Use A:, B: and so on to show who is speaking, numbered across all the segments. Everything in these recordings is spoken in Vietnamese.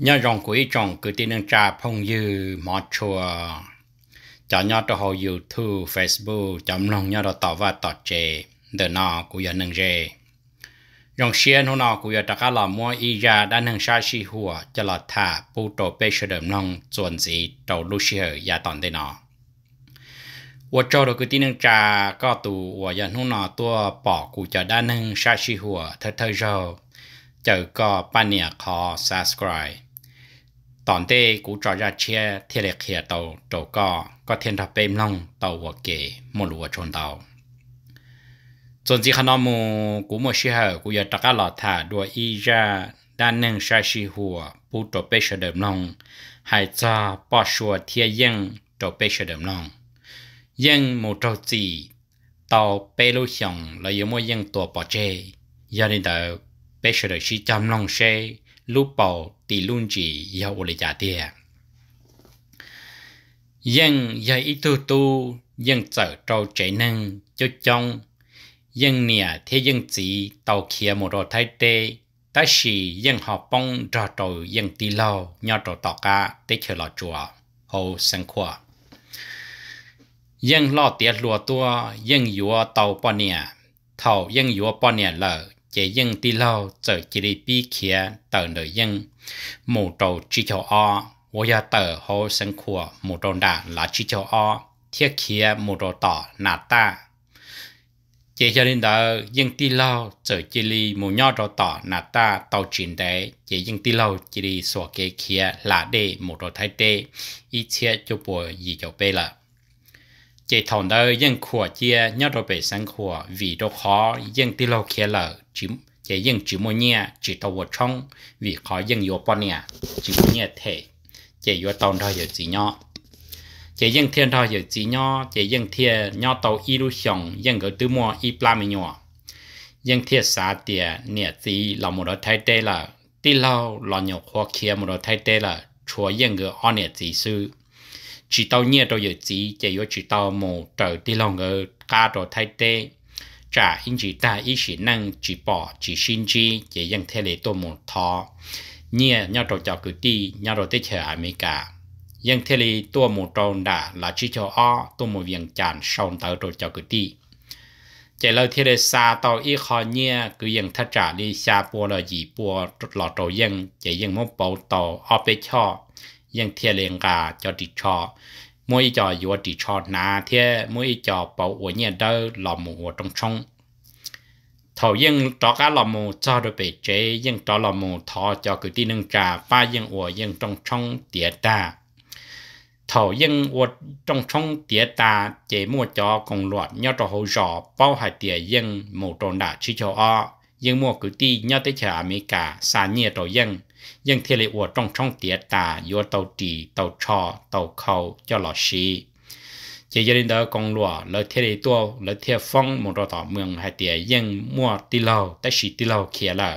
A: nhà rong của ý trồng cứ tin năng trà phong dư mỏ chùa cho nhà tôi hồ youtube facebook chấm lòng nhà đó tỏ và tỏ chế, đờ nọ của giờ năng rê rong xiên hôm nọ của giờ tất cả là mua y ra đã năng sa si hùa cho là thả bu tổ bê sơ đầm lòng chuẩn gì đầu lu si hở ya tòn đây nọ ว่าเจ้าเราคือที่นึงจาก็ตัวว่ายันหุ่นนอตัวปอกกูจะด้านนึงชาชิหัวเธอเธอเจ้าเจอก็ป้าเนี่ยขอ subscribe tòn tê cú trò ra chia thiệt liệt khía tàu tàu cò có thiên thập bêm long tàu vua kể một lúa chôn tàu chôn gì khăn mù cú một sĩ hở cú giờ tất cả lọ thả đùa y ra đa nâng sa sĩ hùa bù tổ bê sơ đầm long hai cha bỏ xua thiê yên tổ bê sơ đầm long yên một trâu gì tàu bê lô hiong là yếu mô yên tổ bỏ chê gia đình tàu bê sơ đầm sĩ chăm long xe lũ bảo tỷ luôn chỉ yêu ổ lệ giả tiền dân dạy ít tu tu dân trở trâu chạy năng cho trong dân nè thế dân chỉ tàu kia một đôi thay tê ta chỉ dân họ bông ra trâu dân tì lâu nhau trâu tỏ cả để chờ lọ chùa hầu sinh khoa dân lo tiệt lùa tua dân yúa tàu bò nè tàu dân yúa bò nè lợ chế dân tì lâu trở chỉ đi bí kia tờ nở dân mù đầu chỉ cho o wo ya tờ hồ sân khua mù trâu đà là chỉ cho o thiết kia mù trâu tỏ nà ta chỉ cho nên đó dân ti lâu trở chỉ li mù nhỏ trâu tỏ nà ta tàu chuyển đế chỉ dân ti lâu chỉ đi xóa kế kia là để mù trâu thái tê ý chia cho bùa gì cho bê lợ, chỉ thằng đó dân khua chia nhớ rồi bị sân khua vì đó khó dân ti lâu kia là chỉ thế nhưng chỉ một nhà chỉ tàu vào trong vì khó dân yếu bao nhà chỉ một nhà thể chỉ yếu tàu thôi giờ chỉ nhỏ chỉ dân thiên thôi giờ chỉ nhỏ chỉ dân thiên nhỏ tàu illusion dân cái thứ mua y plam nhỏ dân thiên xã tiền nè gì là một đó thay tê là tí lâu là nhiều khoa kia một đó thay tê là chúa dân gỡ on nè gì sư chỉ tàu nhẹ tàu giờ chỉ chỉ yếu chỉ tàu một trời tí lâu cái cá tàu thay tê trả in chỉ ta ý chỉ năng chỉ bỏ chỉ xin chi chỉ dân thế lệ tôi một thọ nhẹ nhau đầu chào cử đi nhau đầu tới chờ America dân thế lệ tôi một tròn đã là chỉ cho o tôi một viên chản sau tới đầu chào cử đi chỉ lời thế lệ xa tàu ý khó nhẹ cứ dân thắt trả đi xa bùa là gì bùa trút lọ trâu dân chỉ dân muốn bầu tàu o bên cho dân thế lệ cả cho đi cho mỗi giờ vừa chỉ cho na thế mỗi giờ bảo ở nhà đâu làm mù ở trong trong thầu yên cho cá làm mù cho được bể chế yên cho làm mù thọ cho cứ đi nâng trà pha yên ở yên trong trong tiệt ta thầu yên ở trong trong tiệt ta chế mua cho công luật nhớ cho hỗ trợ bao hạt tiệt yên mù tròn đã chỉ cho o yên mua cứ đi nhớ tới chợ Mỹ cả xa nhẹ cho yên ยังเทเลอวต้องช่องเตียตายัวเตาตีเตาชอเตาเขาเจ้าหลอชีเจยันเดอกองหลัวแล้วเทเลตัวแล้วเทฟองมรต่อเมืองให้เตียยังมั่วติเล่าแต่ชีติเล่าเคียละ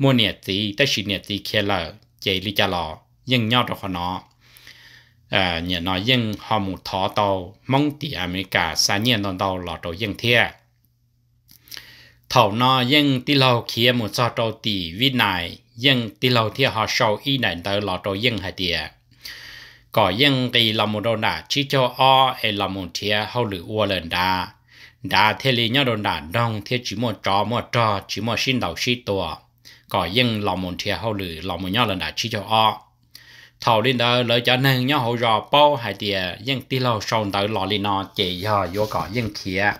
A: มั่วเนี่ยตีแต่ชีเนี่ยตีเคียละเจลิจาลอยังยอดดอกนอเอ่อเนี่ยนอยังฮอมุทอเตามองตีอเมริกาซาเนียนตอนเตาหลอดยังเทียเท่านอยังติเล่าเคียมุจอเตาตีวินัย dân tỷ lâu thì họ sầu y nảy tới lọ trâu dân hay tiệt có dân kỳ là một đồ đà chỉ cho o e là một thia hậu lử ua lên đà đà thế lý nhau đồ đà đông thế chỉ một trò một trò chỉ một xin đầu xin tua có dân là một thia hậu lử là một nhau lên đà chỉ cho o thầu lên đó lỡ cho nên nhau hậu rò bao hay tiệt dân tỷ lâu sầu tới lọ lên nó chỉ do vô có dân kia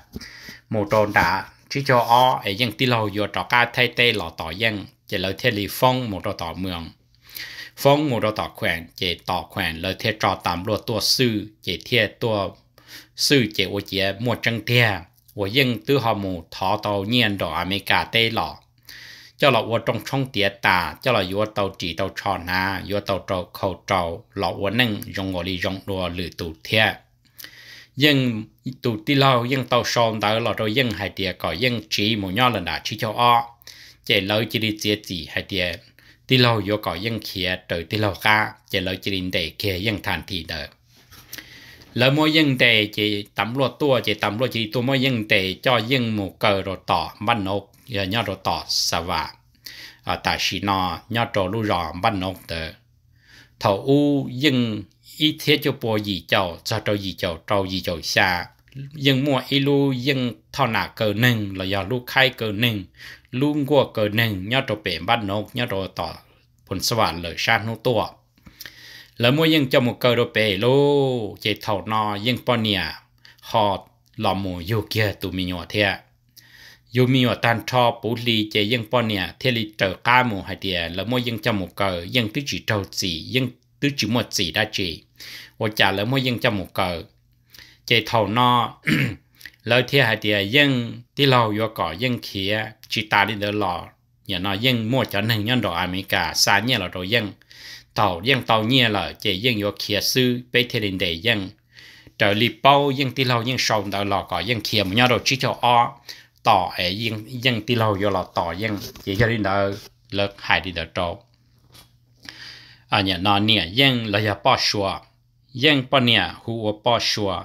A: một đồ đà chỉ cho o e dân tỷ lâu vô trò ca thay tê lọ tỏ dân chỉ lời thế lì phong một trò tỏ mường phong một trò tỏ khỏe chỉ tỏ khỏe lời thế trò tạm lúa tua sư chỉ thế tua sư chỉ ô chỉ mua chân thế ô yên tư họ mù thọ tàu nhiên đồ America tây lọ cho là ô trong trong tía tà cho là ô tàu chỉ tàu trò na ô tàu trò khẩu trò lọ ô nâng dùng ngồi đi dùng đồ lử tụ thế nhưng tụ tí lâu nhưng tàu sòn tới lọ rồi nhưng hai tía có nhưng chỉ một nhau lần đã chỉ cho o chế lâu chỉ đi chỉ hay tiền tí lâu vô có dân kia tới tí lâu ca chế chỉ đi để kia dân thản thì đỡ lỡ mỗi dân đề chỉ tắm lúa tua chỉ tắm lúa chỉ tua mỗi dân đề cho dân mù cờ rồi tỏ văn nộp giờ nhau rồi tỏ xà à tại xì nọ nhau trò lu rò văn nộp tờ thầu u dân ý thế cho bùa gì chầu cho trâu gì chầu trâu gì xa dân mua ý lu dân thao nà cờ nâng là do khai cờ nâng luôn qua cờ nền nhớ trò bể bắt nốt nhớ trò tỏ phần soạn lời sang nô tua lỡ mua dân cho một cờ đồ bể lô chế thầu nò dân ponia họ lò mù yêu kia tụi mình nhỏ thế dù mi ở tan cho bố lì chế dân ponia thế lì trở ca hai tiền lỡ mua dân cho một cờ dân tứ chỉ trâu chỉ dân tứ chỉ một chỉ đã chỉ và trả lỡ mua dân cho một cờ chế thầu nò lời thiệt hại thì dân thì lâu yo cỏ dân kia chỉ ta đi đỡ lò nhà nó dân mua cho nên nhân đồ America xa nhẹ là đồ dân tàu dân tàu nhẹ là chỉ dân yo kia sư bây thế đình để dân trở lì bao dân thì lâu dân sầu đỡ lò cỏ dân kia mà nhau đồ chỉ cho o tỏ ở dân dân thì lâu yo là tỏ dân chỉ cho đi đỡ lợt hại đi đỡ trâu à nhà nó nè dân là nhà bao xua dân bao nè hùa bao xua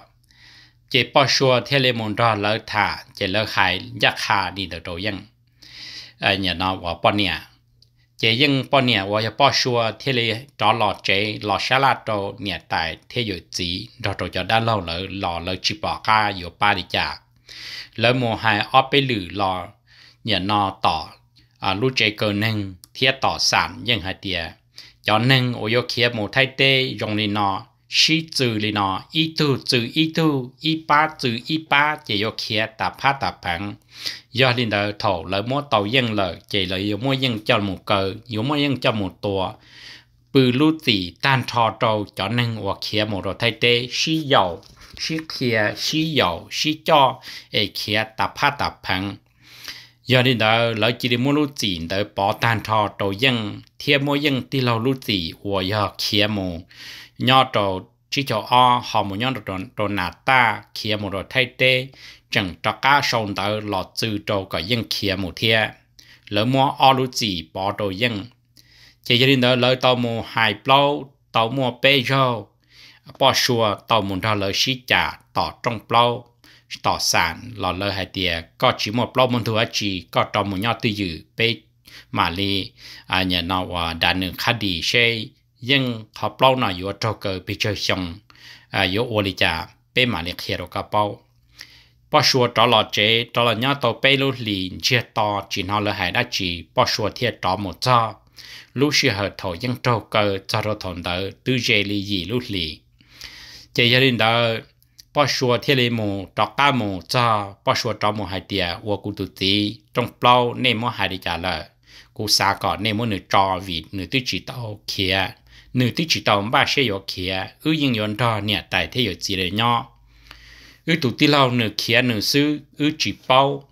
A: chế bao xua thế lệ môn đó lỡ thả chế lỡ khai giác hà đi được đầu yên à nhà nó vào nè nhiêu chế yên nè nhiêu vào bao xua thế lệ đó lọ chế lọ xá la đồ nhà tại thế giới chỉ đó đồ cho đã lâu lỡ lọ lỡ chỉ bỏ ca yếu ba đi chả lỡ mùa hai ở bên lử lọ nhà nó tỏ à lúc chế cơ năng thiết tỏ sản yên hai tia cho nên ô yêu kia mù thay tê rong đi nó shi trừ lì nọ y tu trừ y tu y ba trừ y ba chỉ yo khía ta pa ta phẳng. do linh nợ thổ lỡ mua tàu dân lợ chỉ lỡ yo mua dân cho một cờ yo mua dân cho một tua bự lu tỷ tan thọ trâu cho nên hoặc khía một rồi thay tê shi dầu shi khía, shi dầu shi cho e khía ta pa ta phẳng. giờ linh đó lỡ chỉ đi mua lúa chỉ đỡ bỏ tan thọ trâu dân thiệp mua dân thì lâu lúa chỉ hoặc giờ khía mù nhỏ trò chỉ cho o họ một nhóm trò trò nà ta kia một rồi thay tê chẳng cho cá sông tới lọt từ trò cả dân kia một thiệt lỡ mua o lú chỉ bỏ trò dân chỉ cho nên đó lỡ tàu mua hai plau tàu mua bê rô bỏ xua tàu muốn ra lỡ xí trả tỏ trong plau tỏ sản lọ lỡ hai tiệt có chỉ một plau muốn thua chỉ có trò một nhóm tư dự bê mà li à nhà nào đàn nương khá đi chơi nhưng họ bao nào yếu trâu cơ bị chơi xong à yếu ô lý cha bé mà liệt hiểu cả bao bao xua trả lời chế trả lời nhau tàu bé lú lì chia to chỉ nó là hai đã chỉ bao xua thiệt trả một cho lú xưa họ thổ dân trâu cơ cho rồi thổn đỡ tư chế lì gì lú lì chế cho nên đó bao xua thiệt lì mù trả cả mù cho bao xua trả mù hai tia ô cụt tụt tí trong bao nên mua hai đi trả lời cụ xa có nửa trò vì nửa tư chỉ tàu kia nữ chỉ tàu ba xe yo kia ư yên yon đo nè tại thế yo chỉ để nhỏ ư tụ tí lâu nữ kia nữ ư chỉ bao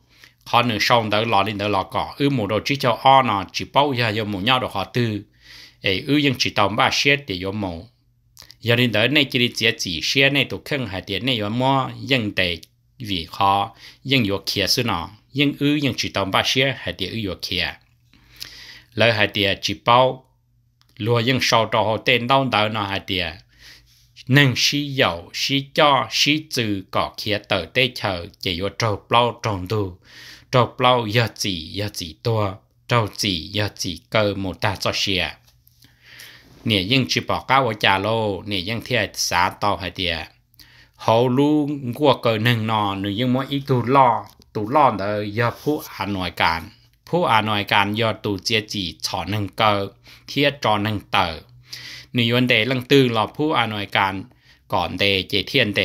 A: họ nữ sông đỡ lò lên đỡ lò cỏ ư mù đồ chỉ cho o chỉ bao ya yo mù nhau đồ họ tư ấy ư yên chỉ tàu ba xe để yo mù giờ đến đỡ này chỉ đi chỉ chỉ này tụ khăng hai tiền này yo mò yên tệ vì họ yên yo kia sư nọ yên ư yên chỉ tàu ba xe hai tiền ư yo kia lời hai tiền chỉ bao lùa dân sầu trò họ tên đau đớn nó hả địa, nâng xí dầu xí cho xí trừ cỏ khía tờ tê chờ chỉ vô trâu plau tròn đù trâu plau giờ chỉ giờ chỉ tua trâu chỉ giờ chỉ cơ một ta cho xìa nè dân chỉ bỏ cá vào trà lô nè dân thiệt xá to hả địa, họ luôn qua cơ nâng nò nửa dân mỗi ý tu lo tu lo đỡ giờ phú hà nội cản ผู้อานอยการยอดตูเจียจีฉอหนึ่งเกอเทียจอหนึ่งเตอหนึ่งวันเดลังตึงหลอผู้อานอยการก่อนเดเจเทียนเด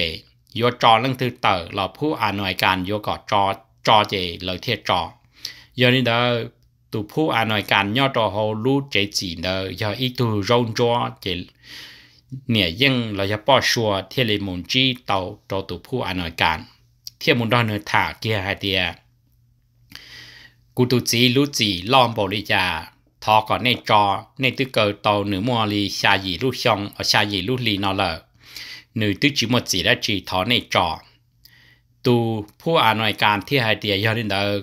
A: ยอจอลังตึงเตอหลอผู้อานอยการยอกอจอจอเจเลยเทียจอยอนี่เดอตูผู้อานอยการยอจอโฮรู้เจจีเดอยออีตูร่งจอเจเนี่ยยังเราจะป้อชัวเทเลมุนจีเตาโตตูผู้อานอยการเทียมุนดอนเนื้อถาเกียร์ไฮเดียกูตูจีรู้จีลอมบริจาทอก่อนในจอในตึกเกิดโตหนือมัวลีชาหยีลูกชองอชาหยีลูกลีนอเลอหนือตึกจิมดจีและจีทอในจอตูผู้อานวยการที่ไฮเดียยอดินเดอร์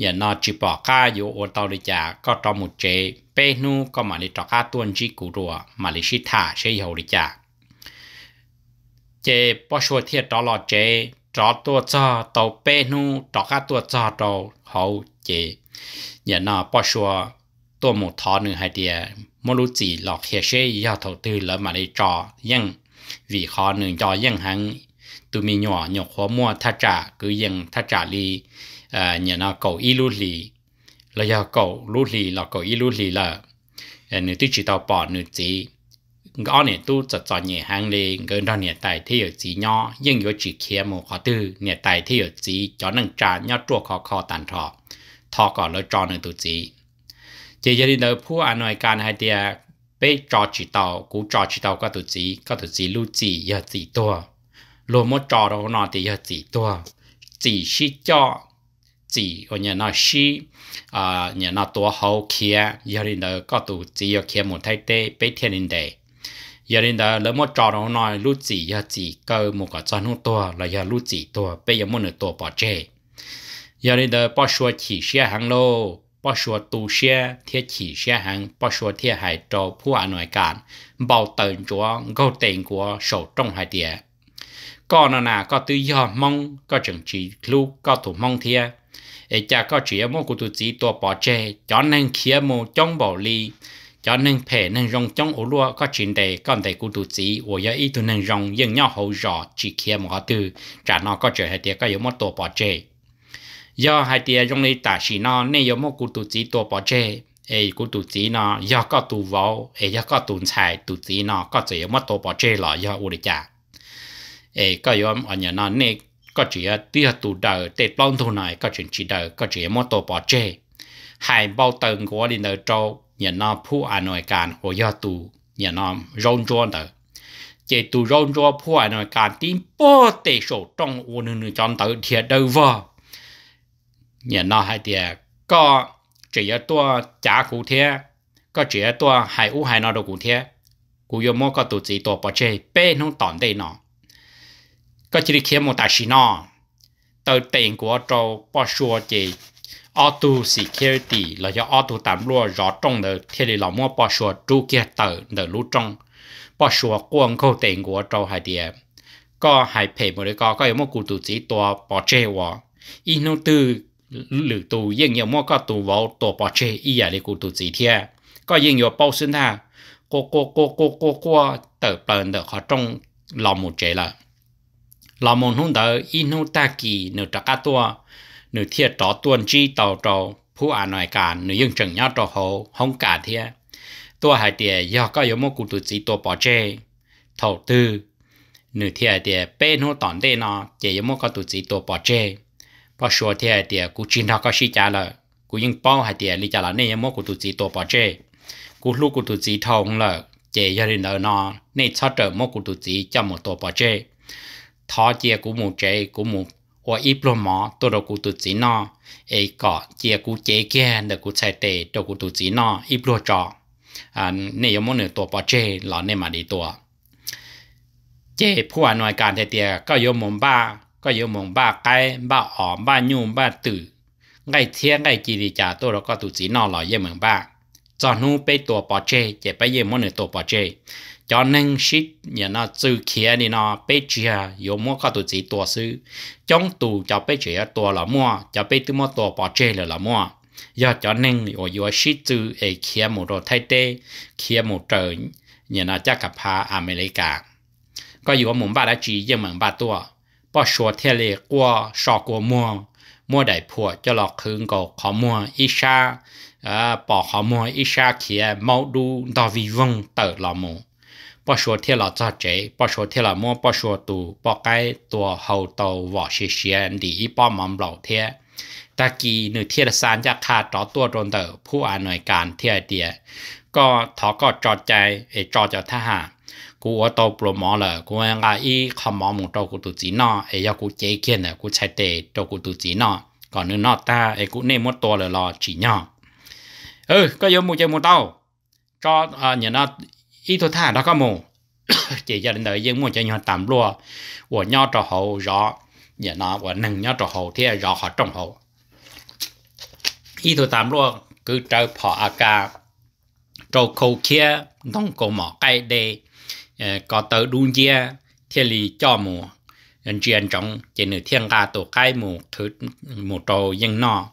A: อย่านอจิปอก้าอยู่โอตอริจาก็ตอมุดเจเปนูก็มาลิจอก้าตัวนจีกูรัวมาลิชิตาเชยโฮริจาเจปอชัวเทียตอลอเจจอตัวจอเตาเปนูตอก้าตัวจอเตาเขา chế nhà nó bao xua tôi một thọ nữa hai địa mua lũ gì lọc hệ xe, do thầu tư lỡ mà để trò nhưng vì khó nữa cho nhưng hắn tụi mình nhỏ nhỏ khó mua thà trả cứ nhưng thà trả đi à, nhà nó cầu y lũ lì là do cầu lũ lì là cầu y lũ lì là nữ tư chỉ tàu bỏ nữ gì, ngõ này tu cho cho nhẹ hàng lì gần đó nhẹ tài thế ở chỉ nhỏ nhưng có chỉ kia một khó tư nhẹ tài thế ở chỉ cho năng trả nhau chua khó khó tàn thọ thọ có lỡ tròn nữa chỉ giờ đi đỡ phu anh nói can hai tia bé trò chỉ tàu cú trò chỉ tàu có tụ chỉ có tụ chỉ lưu chỉ giờ chỉ tua lô mốt trò đâu nó thì giờ chỉ tua chỉ xí cho chỉ ở nhà nó xí à nhà nó tua hậu kia giờ đi đỡ có tụ chỉ ở kia một thay tê bé thiên đình đề giờ đến đó lỡ một trò nói lú chỉ giờ chỉ cơ một cái chân hút tua là giờ lú chỉ tua bây giờ một nửa tua bỏ chê giờ đi đời bao số chỉ xe hàng lô bao số tu xe thiết chỉ xe hàng bao số thiết hải trò phu an nội cản bảo tận chúa gấu tiền của sổ trong hải địa có nó nà có tư do mong có chẳng chỉ lu có thủ mong thia ấy cha có chỉ mô của tụi chỉ tổ bỏ chê cho nên kia mô trong bảo ly cho nên phê nên rong trong ổ lúa có chuyện đề con đề của tụi chỉ ổ yếu ý tụi nên rong nhưng nhau hậu rõ chỉ kia mô tư trả nó có trở hệ tiệt có yếu mô tua bỏ chê do hai tia trong này tả chỉ nó nên có một cụ tụ chỉ tổ bỏ chê ấy cụ tụ chỉ nó do có tụ vỗ ấy do có tụ xài tụ chỉ nó có chỉ có một tổ bỏ chê là do u để trả ấy có có ở nhà nó nên có chỉ tia tụ đời tệ long thu này có chuyện chỉ đời có chỉ một tổ bỏ chê hai bao tầng của đi nơi châu nhà nó phụ à nội cản của do tụ nhà nó rong rong đời chỉ tụ rong rong phụ à nội cản tin bỏ tệ số trong u nương nương chọn tới thiệt đầu vào nhà nó hay thì có chỉ có tua trả cụ thể, có chỉ có tua hai u hai nó đâu cụ thể, cụ yêu mua có tổ chức tổ bỏ chơi bé nó tòn đây nó có chỉ khi một ta xí nó tờ tiền của trâu bỏ xua chỉ auto security là do auto tạm lúa rõ trong đời thế thì là mua bỏ xua tru kia tờ đời lú trong bỏ xua quăng câu tiền của trâu hay địa có hay phe một đứa có có một cụ tổ chức tổ bỏ chơi và ít nó từ lử tù yên nhiều mua có tù vào tổ bỏ chê y à để cụ tù gì thia có yên nhiều bao sinh ha cô cô cô cô cô cô tờ bần tờ họ trong lòng một chế là lòng một hôn tờ in hôn nửa trạc cá tua nửa thiệt trọ tuần chi tàu trọ phú à nội cả nửa yên chừng nhau trọ hồ không cả thia tua hai tiề do có yếu mua cụ tù gì tổ bỏ chê thầu tư nửa thiệt tiề bên tòn đê nó chỉ yếu mua có tù gì tổ bỏ chê bỏ sửa thì thì cú chín nó có sĩ trả lời cú nhưng bao hay thì lý trả lời nên mỗi cú tụt chỉ tổ bỏ chơi cú lúc cú tụt chỉ thầu không lợ chế gia đình ở nó nên cho trở mỗi cú tụt chỉ cho một tổ bỏ chơi thọ chia cú mù chế cú mù, và ít lo mỏ tôi đâu cú tụt chỉ nó ấy có chia cú chế kia được cú chạy tệ đâu cú tụt chỉ nó ít lo cho, à nên mỗi nửa tổ bỏ chơi là nên mà đi tổ chế phụ anh nói cả thế có yếu mồm ba ก็อยู่มองบ้าไก่บ้าอ๋อมบ้ายุ่มบ้าตื่อไงเทียงไงจีดีจ่าตัวเราก็ตุจีนอหล่อเยี่ยมเหมืองบ้าจอนูไปตัวปอเจเจ็บไปเยี่ยมมันหนึ่งตัวปอเจจอนึงชิดเนี่ยนะจื้อเขียนี่นะไปเจียโยมัวก็ตุจีตัวซื้อจงตู่จะไปเจียตัวหล่อมัวจะไปตัวมัวตัวปอเจเลยหล่อมัวยอดจอนึงโอ้ยชิดจื้อเอเขียหมูโรไทเต้เขียหมูเจิเนี่ยนะจะกับพาอเมริกาก็อยู่ว่าหมุนบ้าได้จีเยี่ยมเหมืองบ้าตัวพอชัวเทเลกัวชอกัวมัวมัวได้ผัวจะหลอกคืนก็ขอมัวอิชาเอ่อปอขอมัวอิชาเขียมาดูดาวิวงเตอละมูป้อชัวเทลจอเจป้อชัวเทลมัวป้อชัวตูป้อไกตัวเฮาเตาวอเชียเชียนดีป้อมัมเหล่าเทียตะกี้หนึ่งเทียสารจะขาดต่อตัวโดนเตอผู้อ่านหน่วยการเทียเดีย ก็ทอก็จอดใจเอจอดจะทหาร cú ở tàu bờ mỏ là cú ăn ai ý không mỏ một tàu cú tự chỉ nọ ấy do cú chế kia là cú chạy tệ tàu cú tự chỉ nọ còn nữa nọ ta ấy cú nên một tổ là lo chỉ nhỏ ừ có giống một chơi một tàu cho à, nhà nó ít thôi thả đó có mù chỉ cho đến đời dân một chơi nhỏ tạm lúa của nhau trò hậu rõ nhà nó của nâng nhau trò hồ thì rõ họ trồng hồ, ít thôi tạm lúa cứ trở phỏ à cả trâu khâu kia nông cổ mỏ cây đề Ờ, có tờ đun gia thiên lý cho mùa nhân ờ, chuyện trong chỉ nửa thiên gà tổ cái mù thứ mù trâu dân nọ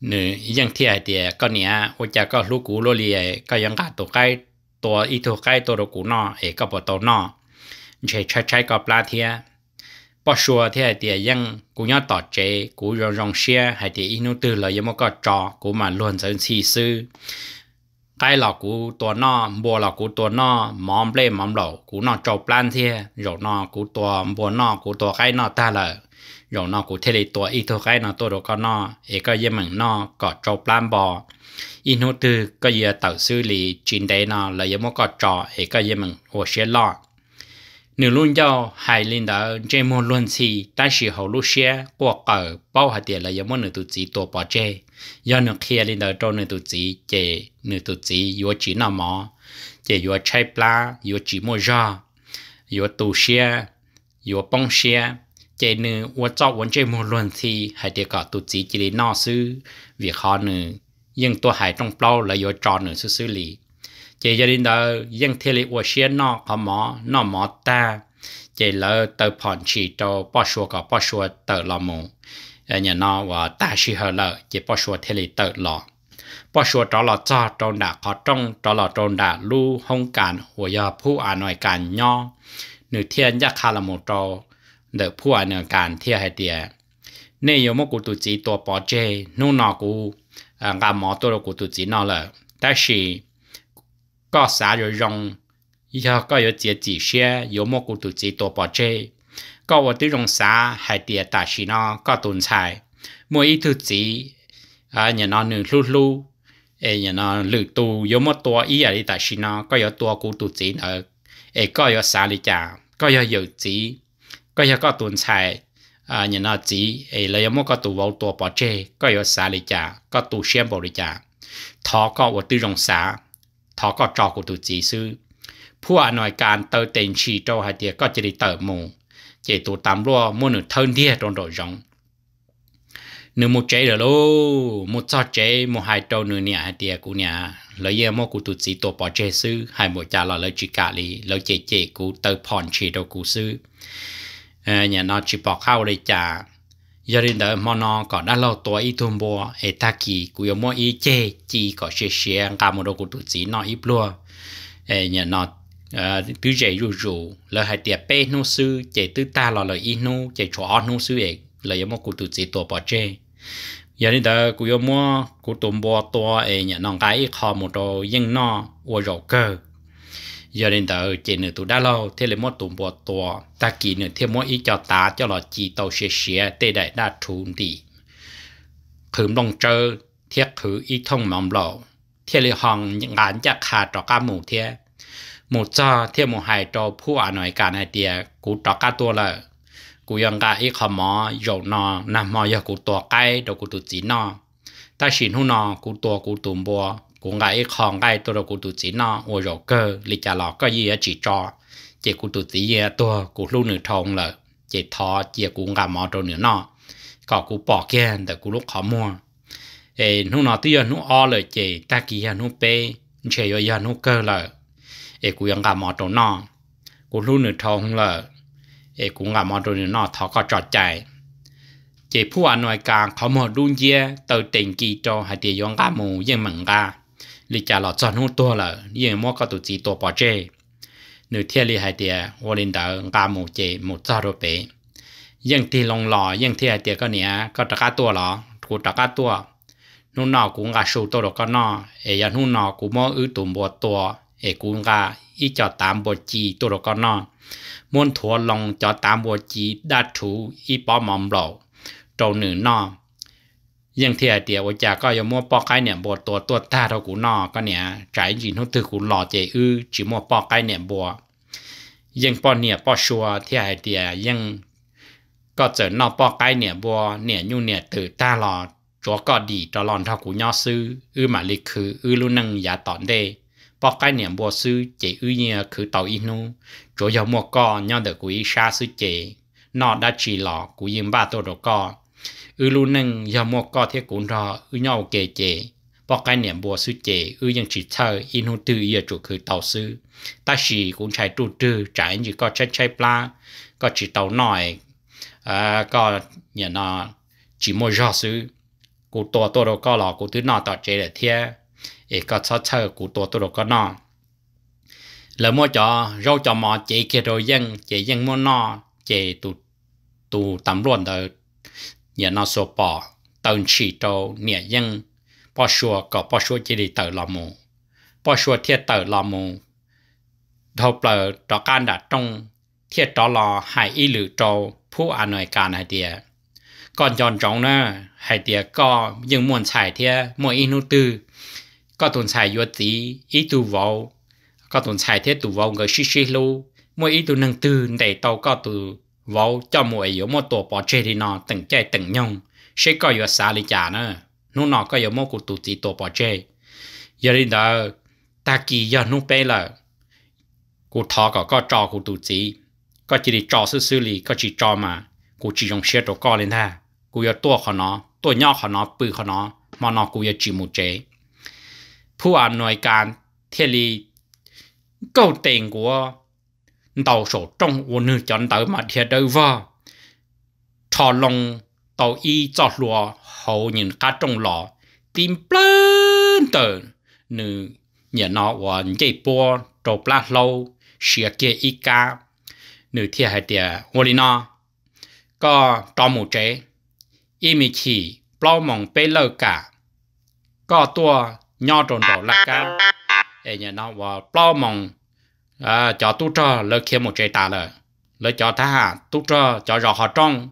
A: nửa dân thiên thì có nè hoặc là có lúc cũ lô lìa có dân gà tổ cái tổ ít tổ cái tổ đồ cũ nọ ấy có bộ tổ nọ chỉ chạy chạy có pla thiên bỏ xua thì thì dân cũ nhớ tỏ chế cũ rong rong xia hay thì ít nô tư là dân mà có trò cũ mà luôn dẫn xì sư cái lò cú tua nó bùa lò cú tua nó móm lê móm lẩu cú nó trâu plan thế rồi nó cú tua bùa nó cú tua cái nó ta là rồi nó cú thế tua ít thôi cái nó tôi đồ con nó ấy có gì mình nó có trâu plan bò in hô tư có gì tẩu xử lý chín đấy nó là gì muốn có trò ấy có gì mình hồ xe lo nếu luôn cho hai linh đó chỉ muốn luôn gì, ta sẽ hầu lúc xe qua cờ bao hạt tiền là gì muốn nửa tụ chỉ tổ bỏ chơi do nó kia lên đời trâu nó tụ chỉ chế nó tụ chỉ yếu chỉ nào mỏ chế yếu chạy pla yếu chỉ mua ra yếu tụ xe yếu bông xe chế nó yếu cho vốn chế mua luôn thì hay để cả tụ chỉ chỉ lên nó sư việc họ nó nhưng tôi hay trong plau là yếu cho nó xứ xử lý chế gia đình đó nhưng thế là yếu xe nó có mỏ nọ mỏ ta chế lỡ tờ phòn chỉ cho bao xua cả bao xua tờ làm mù là nhà nó và ta chỉ hờ lợ chỉ bỏ sùa thế lì tợ lọ bỏ sùa trò lọ cho tròn đã khó trong trò lọ tròn đã lu hông cản của giờ phu à nội cản nho nữ thiên giác khá là một trò đỡ phu à nội cản thiên hay địa. nên yếu một cụ tụ chỉ tổ bỏ chê nô nọ cụ à ngà mỏ tổ cụ tụ chỉ nọ lợ ta sĩ có xã rồi rong giờ có yếu chỉ chỉ xe yếu một cụ tụ chỉ tổ bỏ chê ก็ว่าที่รงสาหายเตียตาชินอก็ตุนชายมวยทุจีอ่าอย่างนอนหนึ่งลู่ลู่เอ๋อย่างนอนหรือตูยมตัวอีอะไรตาชินอก็ยตัวกูตุจีเออเอ๋ก็ยสาลิจาก็ยอยู่จีก็ยก็ตุนชายอ่าอย่างนอนจีเอ๋เลยมก็ตัววตัวปอเจก็ยสาลิจาก็ตูเชียมบริจาทอก็ว่าที่รงสาทอก็จอกูตุจีซื้อผู้อำนวยการเติเต็นชีโตหายเตียก็จะได้เติมมู chỉ tụ tạm lo mua nửa thân đi trong đội rộng nửa một chế rồi lô một cho chế một hai trâu nửa nhà hai tia của nhà lấy giờ mua của tụt chỉ tổ bỏ chế sư hai một cha là lấy chỉ cả lì lấy chế chế của tờ phòn chỉ đâu của sư ờ, nhà nó chỉ bỏ khâu đây chả giờ đến đời mò nó có đã lâu tuổi ít thun bùa hệ ta kỳ của yêu mua ít chế chỉ có xe xe cả một đồ của tụt chỉ nó ít luôn nhà nó à, tứ dậy rủ rủ là hai tiệp bê nô sư chạy tứ ta là lời in nô chạy chỗ nô sư ấy là giống cụ tụt chỉ tổ bỏ chế giờ đi tới cụ giống mua cụ tụm bò tổ ấy nhà nòng cái kho một đồ yên nọ ua rổ cơ giờ đến tới chỉ nửa tụ đã lâu thế là mua tụm bò tổ ta kỳ nửa thêm mua ít cho ta cho là chỉ tàu xe xe tê đại đa thu đi khử đông chơi thiết khử ít thông mầm lộ thế là hàng ngán chắc khá cho cá mù thế หมูจ้าเที่ยวหมูหายตัผู้อ่านหน่อยการไอเดียกูตอกกาตัวละกูยังกาอีขมอยยนอนำมอยกูตัวใกล้ดกูตุจีนอถ้าฉินหูนอกูตัวกูตุ่มบัวกูกาอีของใกล้ตัวกูตุจีนอโอโยเกอร์ลิจารลอก็ยี่จีจอ เจกูตุจีเยตัวกูลูกหนึ่งทองเลย เจทอเจกูกามอตัวเหนือนอก็กูปอกแกนแต่กูลูกขอมัวเอ้หูนอที่ยันหูอ้อเลยเจตากี้ยันหนูเป้เชยยันหนูเกอร์เลยเอกูยังกับมอตนอกูรู้หนึ่งทองเลยเอกูกับมอตนนอทอก็จอดใจ เจผู้อำนวยการเขาหมดรุนเย่เติเต็งกีโจห้เดียยงกามูยังเหมือนกาลิจาหลอดจอนู้ตัวเลยยังมั่วก็ตุจีตัวปอเจหนึ่งเทียลให้เดียวอลินเดอร์กามูเจมุดจอรูเปยังที่ลงหล่อยังเที่หาเดียก็เนี้ยก็ตะก้าตัวหรอกูตะก้าตัว นู่นนอกูกาชูตัวก็นอ เอยันนู่นนอกูมั่วอื้อตุ่มบัวตัวเอกูงาอีจอตามบัวจีตัวก็นอมวนถัวลงจอตามบัวจีดาถูอีปอมอมเหล่าตรงหนึ่งนอยังเทียเตียวจากก็ยมัวปอกไก่เนี่ยบัวตัวตัวตาเรากูนอก็เนี่ยใจจีนเขาถือกูหล่อเจอือจีมัวปอกไก่เนี่ยบัวยังปอเนี่ยปอชัวเทียเตียยังก็เจอนอปอกไก่เนี่ยบัวเนี่ยยูเนี่ยตื่นตาหล่อจัวก็ดีตลอดเท่ากูย่อซื้ออือมาลิคืออือลุนังอย่าตอนเด bỏ cái niệm bùa sư chế ư nhìa cứ tàu inu chỗ giờ mua co nhau được quý xa sư chế nọ đã chỉ lọ của yên ba tổ đồ co ư lu nâng giờ mua co thiết cũng rò ư nhau kề chế bỏ cái niệm bùa sư chế ư dân chỉ thơ inu tư yêu chủ cứ tàu sư ta chỉ cũng chạy trụ trừ trái như có chết chạy pla có chỉ tàu nổi à, có nhà nọ chỉ mua gió sư cụ tổ tổ đồ co lọ của thứ nọ tọt chế để thiê เอกก็ชอเชอกูตัวตัวก็นอแล้วมัวจอเราจอมอเจเคโดยังเจยังมัวนอเจตูตูตำรวจเดอเนี่ยนอสปอตอนฉีโตเนี่ยยังปอชัวก็ปอชัวเจดีเตอร์ลามูปอชัวเทียเตอร์ลามูทบเปลต่อการดัดตรงเทียต่อรอหายอีหรือโตผู้อานวยการไอเดียก่อนย้อนจองเนอไอเดียก็ยังมวนชายเทียมวยอินุตือ có tồn xài vô tí ý tu vào có tồn xài thế tu vào người xí xí lu mỗi ý tu nâng tư để tàu có tu vào cho mỗi yếu một tổ bỏ chơi thì nó từng chơi từng nhông sẽ có yếu xa lý trả nữa nó nó có yếu một cụ tu tí tổ bỏ chơi giờ đến đó ta kỳ giờ nó bé là cụ thọ có có trò cụ tu tí có chỉ đi trò sư sư lý có chỉ trò mà cụ chỉ dùng xe trò co lên ha cụ yếu tua khó nó tua nhỏ khó nó bự khó nó mà nó cụ yếu chỉ một chế ผู้อำนวยการเทลี câu tiền của tàu sổ trong của nữ chọn tới mà thiệt đối vợ thọ lòng tàu y cho lùa hậu nhìn cá trong lò tìm plơn tờ nữ nhà nó và dây bùa trộp lá lâu kia y ca nữ thiệt hay tiệt vô có trong một chế y bao mong bê lơ cả có tua nho tròn đỏ là ca ấy nhà nó và bao mong à cho tu cho lỡ kia một trái ta lỡ lỡ cho tha hạ tu cho cho rõ họ trong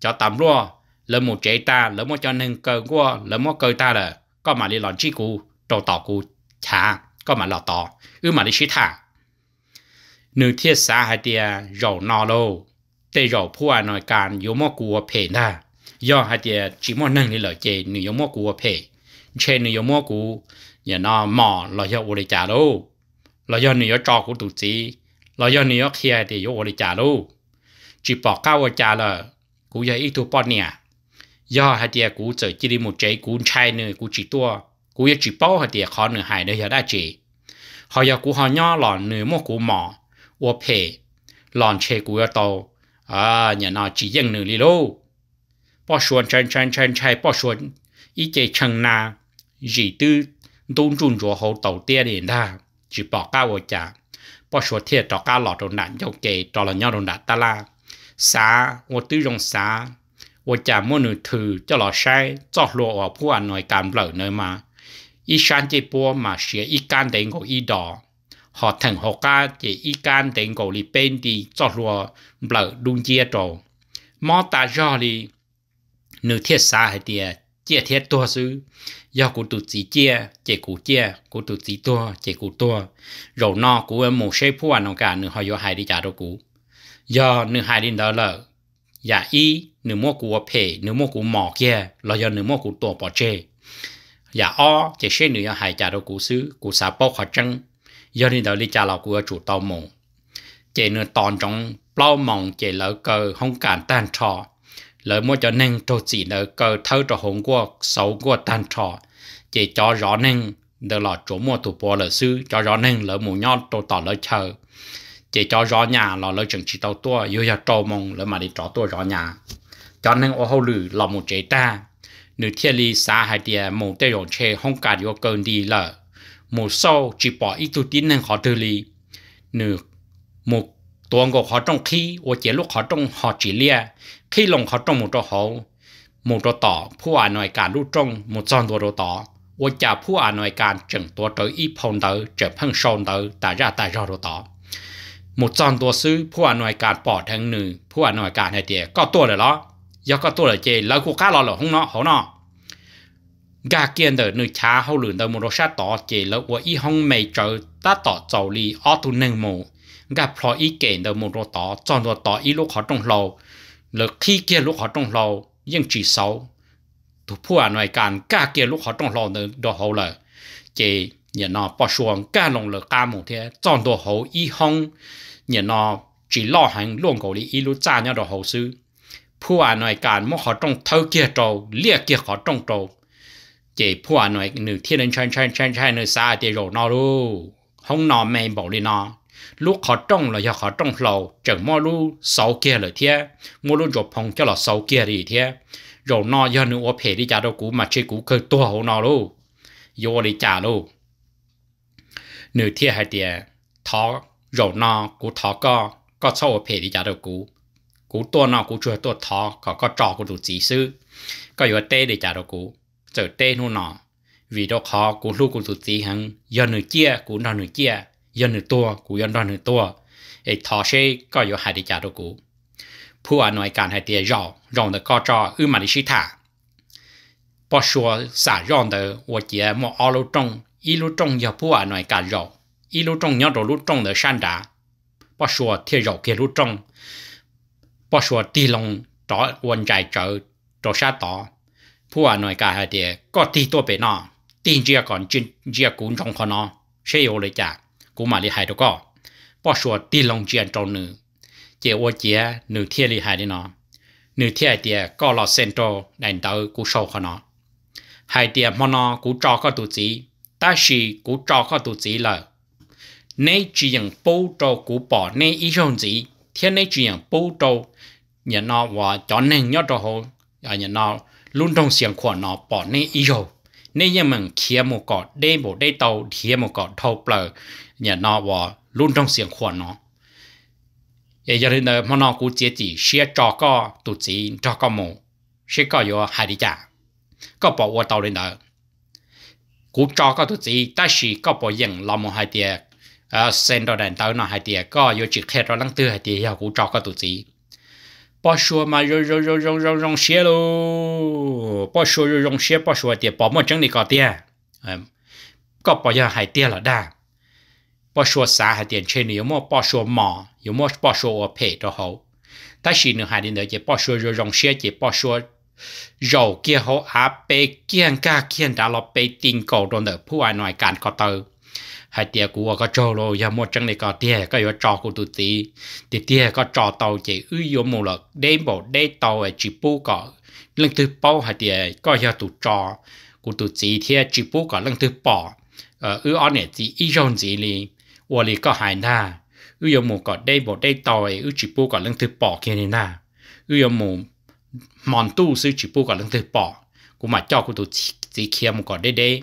A: cho tạm lúa lỡ một trái ta lỡ một cho nâng cơ qua lỡ một cơ ta lỡ có mà đi lòn chi cú trâu tỏ cú chả có mà lọ tỏ ư mà đi chi thả nữ thiết xã hai tia rầu nọ lô tê rầu phu à nói càn yếu mò cua phê na do hai tia chỉ mò nâng đi lỡ chê nữ yếu mò cua phê trên nhiều mua cũ nhà nó mỏ lo cho ổ đi trả đâu lo cho nhiều cho của tụ chỉ lo cho nhiều kia thì ổ đi trả đâu chỉ bỏ cao ở trả là cú giờ ít thu bọn nè do hai tia cú trở chỉ đi một trái, cú chai nữa cú chỉ tua cú giờ chỉ bỏ hai tia khó nữa hai để giờ đã chỉ họ giờ cú họ nhỏ lòn nữa mua cú mỏ ổ phê lòn chế cú ở to, à nhà nó chỉ dân nữa đi lô bỏ xuân chân chân chân chạy bỏ xuân ít chế chăng na chỉ tư tôn trung cho hậu tàu tia đến ta chỉ bỏ cao vào chả bỏ số thiệt cho cá lọt trong đạn cho kề cho là nhau trong đạn ta la xá ô tư dùng xá ô chả mua nửa thử cho lọ sai cho lụa ở phu anh nói cảm lỡ nơi mà ít sáng chế bùa mà xía ít can đến của ít đỏ họ thằng họ ca chỉ ít can đến của lì bên đi cho lụa lỡ đun chia đồ, mò ta cho đi nửa thiết xa hay tiệt chia thiết tua sư do cụ tụ chỉ chia chỉ cụ chia cụ tụ chỉ tua chỉ cụ tua rồi nó cụ em một xe phu anh ông cả nửa họ vô hai đi trả đâu cụ do nửa hai đi đó là giả y nửa mua cụ phê nửa mua cụ mỏ kia là do nửa mua cụ tua bỏ chê giả dạ o chỉ xe nửa hai trả đâu cụ xứ cụ xả bao khó chân do đi đó đi trả là cụ chủ tàu mồ chỉ nửa tòn trong bao mong chỉ lỡ cờ không cản tan trò lời mua cho nên trâu chỉ nợ cơ thơ cho hồn qua xấu qua tan trò chỉ cho rõ nên đỡ là chỗ mua thủ bò lỡ sư cho rõ nên lỡ mù nhon tổ tỏ lỡ chờ chỉ cho rõ nhà là lỡ chừng chỉ tàu tua yêu ya trâu mong lỡ mà đi trò tua rõ nhà cho nên ô hậu lử là một chế ta nữ thiên lý xa hai địa mù tê rộn chê không cả điều cơn đi lỡ mù sâu chỉ bỏ ít tu tín nên khó tư lý nữ mù tuồng của họ trong khi ô chế lúc họ trong họ chỉ lia khi lòng họ trong một chỗ hậu một chỗ tỏ ผู้อ่านหน่วยการรู้จงหมดจอนตัวโตต่อว่าจะผู้อ่านหน่วยการจึงตัวโตอีพงเตอจะเพิ่งชนเตอแต่จะแต่รอตัวต่อหมดจอนตัวซื้อผู้อ่านหน่วยการปอดทั้งหนึ่งผู้อ่านหน่วยการไอเดียก็ตัวเลยเหรอยก็ตัวเลยเจแล้วกูฆ่ารอเหรอห้องเนาะห้องเนาะกาเกียนเดอหนึ่งช้าเขาหลืนเตอมุโรชาต่อเจแล้วว่าอีห้องไม่เจอตาต่อเจ้าลีออตุหนึ่งโมกาพลออีเก่งเดอมุโรต่อจอนตัวต่ออีลูกเขาตรงเรา lỡ khi kia lúc họ trong lò nhưng chỉ xấu thủ phu à nói ca kia lúc họ trong lò nữa đồ hậu lỡ chỉ nhà nó bỏ xuống ca lòng lỡ ca một thế chọn đồ hậu y hông nhà nó chỉ lo hàng luôn cổ đi y lúc cha nhau đồ hậu sư phu à nói càn mà họ trong thâu kia trầu lia kia họ trong trầu chỉ phu à nói nữ thiên lên chen chen chen chen nơi xa à, thì rồi nó luôn không nó mày bảo đi nó lúc họ trông là họ khó trông lầu chẳng mò lúc sáu kia lời thế mò lúc rồi phong cho là sáu kia đi thế rồi nó do nữa ô phê đi trả đồ cũ mà chơi cũ cơ tua hậu nó luôn vô đi trả luôn nửa thế hai tiền thọ rồi nó cũ thọ co có sau ô phê đi trả đồ cũ cũ tua nó cũ chưa tua thọ có có trò của đủ chỉ sư có yếu tê để trả đâu cũ chờ tê nó nó vì đó khó cũ lúc cũ đủ chỉ hằng do nửa chia cũ nó nửa chia dân nửa tua cú dân đoàn nửa tua ấy thọ có yếu hai đi trả đồ cú phụ à nói hai tiền rong rong được co trò ư mà đi sĩ thả bỏ xua xả rong được 我姐莫二路中一路中也不啊 nói cản rong 一路中要着路中的山楂 bỏ xua thiệt rong kia 路中 bỏ xua đi lòng đó quân chạy chợ trò sát tỏ phụ à nói hai tiền có tí tôi bể nọ tin chia còn chân chia cũng trong khó nó sẽ yếu lấy chả của hại đó có bỏ sủa ti lòng chuyện trong nữ chế ô chế nữ thiên li hại đi nó nữ thiên tiề có lọ central đánh đầu của sâu khó nó hai tiề mò nó của trò có tụ ta sĩ của trò có tụ chỉ là nay chỉ những bố trò bỏ nay ý trong gì thiên nay chỉ những bố trò nó và cho nên nhớ trò hồ ở nhà nó luôn trong xiềng của nó bỏ nay ý rồi nhà mình kia một cọ đê bộ đê tàu kia một cọ thâu bờ nhà nó luôn trong xiềng khoa nó vậy giờ nên mà nó cũng chỉ chỉ xe cho có tụ chỉ cho có mù xe có yo hai đi chả có bỏ qua tàu lên đó cũng có tụ chỉ ta chỉ có bỏ yên làm một hai tiệt à sen đó đèn tàu nó hai có yo chỉ khe đó lăng tư hai tiệt yo cũng cho có tụ chỉ bỏ xua mà rồi rồi rồi rồi rồi rồi xe lô xua rồi rồi xe bỏ xua tiệt bỏ một chân đi có tiệt có bỏ yo hai tiệt là đa bao số xã hay tiền trên này có mua bao số mỏ có mua bao số ở phe đó hậu ta chỉ nữa hai đến đó chỉ bao số rồi rong xe chỉ bao số rồi kia họ à bê kiên ca kiên đã lo bê tin cầu đồn đỡ ผู้ ai nói cản có tờ hai tia của có trâu lo ya một chân này có tia có yếu trò của tụi tí thì tia có trò tàu chỉ ư yếu mù lực đêm bộ đê tàu ở chỉ pu có lần thứ bao hai tia có yếu tụ trò của tụi tí tia chỉ pu có lần thứ bỏ ở ư ở này chỉ ít rong gì liền 我里个海那，又有母个带无带到诶，又只不个能去 bỏ kia này na, 又有母忙度是只不个能去 bỏ, cũng mà cho cũng tụ chỉ kia cái đấy đấy,